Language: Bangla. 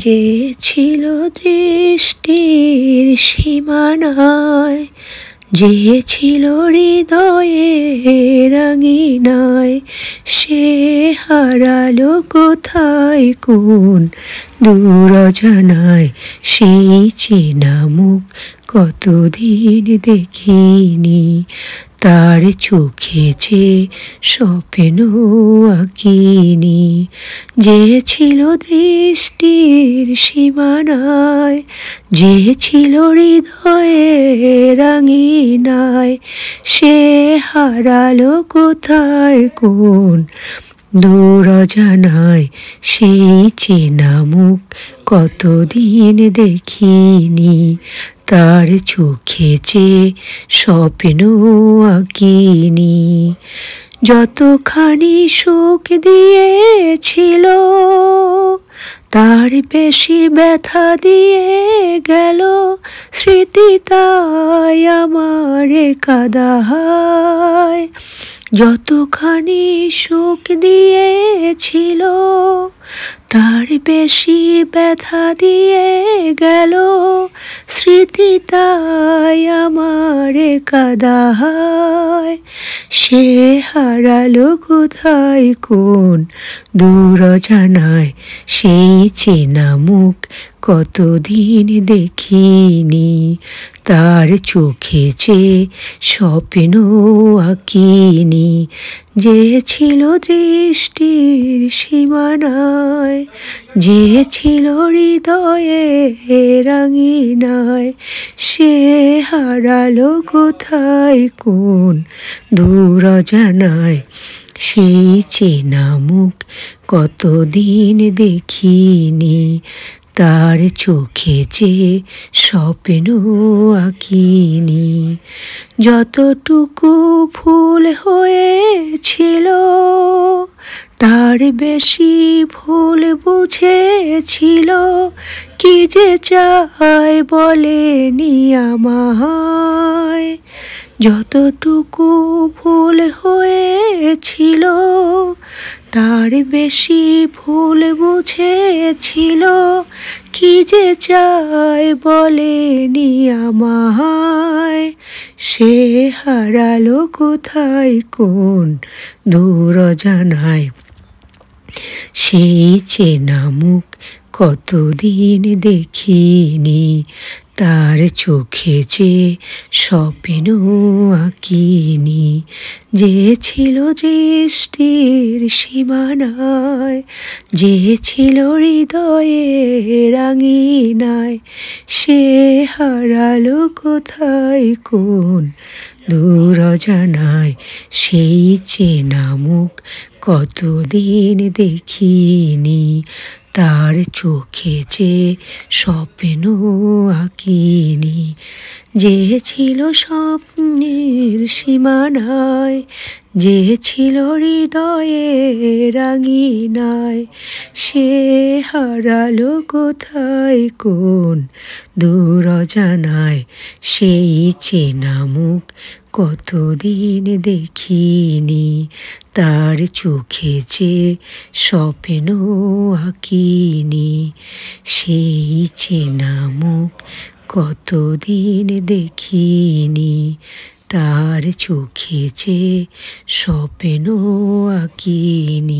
যে ছিল দৃষ্টির সীমানায় যে ছিল হৃদয়ে আঙিনায় সে হারালো কোথায় কোন জানায় সেই চেনা মুখ কতদিন দেখিনি তার চোখে স্বপ্ন কিনি যে ছিল দৃষ্টির সীমানায় যে ছিল হৃদয়ে রাঙিনায় সে হারালো কোথায় কোন দূর জানায় সেই চেনা মুখ কতদিন দেখিনি তার চোখে চেয়ে স্বপ্ন আঁকিনি যতখানি সুখ দিয়েছিল তার বেশি ব্যথা দিয়ে গেল স্মৃতি তাই আমার কাদাহায় যতখানি সুখ দিয়েছিল তার বেশি ব্যথা দিয়ে গেল স্মৃতি তাই আমার কাদায় সে হারালো কোথায় কোন দূর জানায় সেই চেনা মুখ কতদিন দেখিনি তার চোখে যে স্বপ্ন আঁকিনি যে ছিল দৃষ্টির সীমানায় যে ছিল হৃদয়ে রাঙিনায় সে হারালো কোথায় কোন দূর জানায় সেই চেনা কতদিন দেখিনি তার চোখে যে স্বপ্ন আঁকিনি যতটুকু ভুল হয়েছিল তার বেশি ভুল বুঝেছিল কি যে চায় বলেনি আমায় যতটুকু ভুল হয়েছিল তার বেশি ভুল বুঝেছিল কি যে চায় বলেনি আমায় সে হারালো কোথায় কোন দূর জানায় সেই চেনা মুখ কতদিন দেখিনি তার চোখে যে স্বপ্ন আঁকিনি যে ছিল দৃষ্টির সীমানায় যে ছিল হৃদয়ের আঙিনায় সে হারালো কোথায় কোন দূর জানায় সেই চেনা কতদিন দেখিনি তার চোখে যে স্বপ্ন আঁকিনি যে ছিল স্বপ্নের সীমানায় যে ছিল হৃদয়ে রাঙিনায় সে হারালো কোথায় কোন দূর জানায় সেই চেনা মুখ কতদিন দেখিনি তার চোখে যে স্বপ্ন আঁকিনি সেই চেনা মুখ কতদিন দেখিনি তার চোখে যে স্বপ্ন আঁকিনি